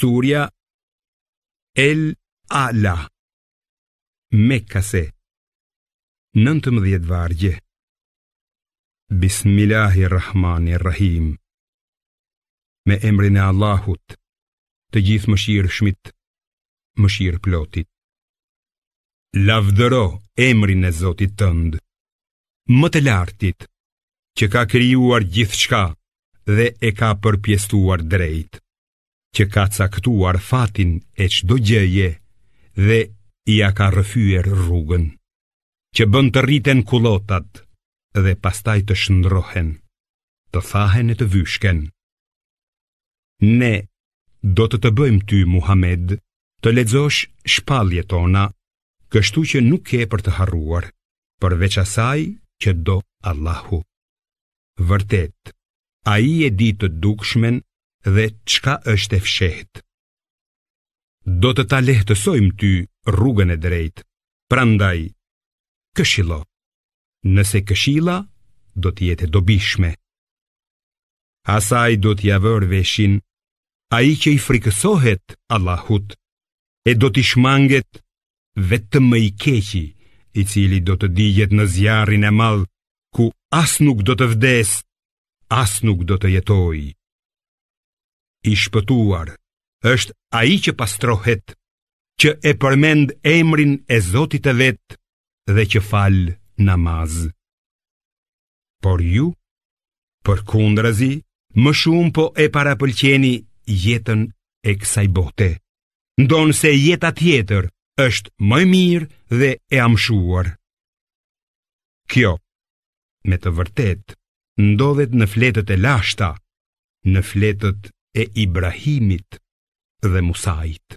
Surja El Ala Mekase 19 vargje Bismillahirrahmanirrahim Me emrin e Allahut Të gjithë më shirë shmit Më shirë plotit Lavdëro emrin e Zotit tënd Më të lartit Që ka kryuar gjithë shka Dhe e ka përpjestuar drejtë që ka caktuar fatin e çdo gjëje dhe i ka rrëfyer rrugën që bën të rriten kullotat dhe pastaj të shndrohen të thahen e të vyshken ne do të të bëjmë ty Muhammed të lexosh shpalljet tona kështu që nuk ke për të harruar përveç asaj që do Allahu vërtet ai e di të dukshmen dhe çka është e fshehtë. Do të ta lehtësojmë ty rrugën e drejtë. Prandaj, këshillo. Nëse këshilla do të jetë dobishme. Asaj do t'ja vërë veshin A i që i frikësohet Allahut E do t'i shmanget Vetëm më i keqi I cili do të digjet në zjarin e malë, Ku as nuk do të vdes As nuk do të jetoj i shpëtuar është ai që pastrohet, që e përmend emrin e Zotit e vet dhe që fal namaz. Por ju, për kundrazi, më shumë po e parapëlqeni jetën e kësaj bote. Ndonë se jeta tjetër është më mirë dhe e amshuar. Kjo, me të vërtet, ndodhet në fletët e lashta, në fletët e Ibrahimit dhe Musait.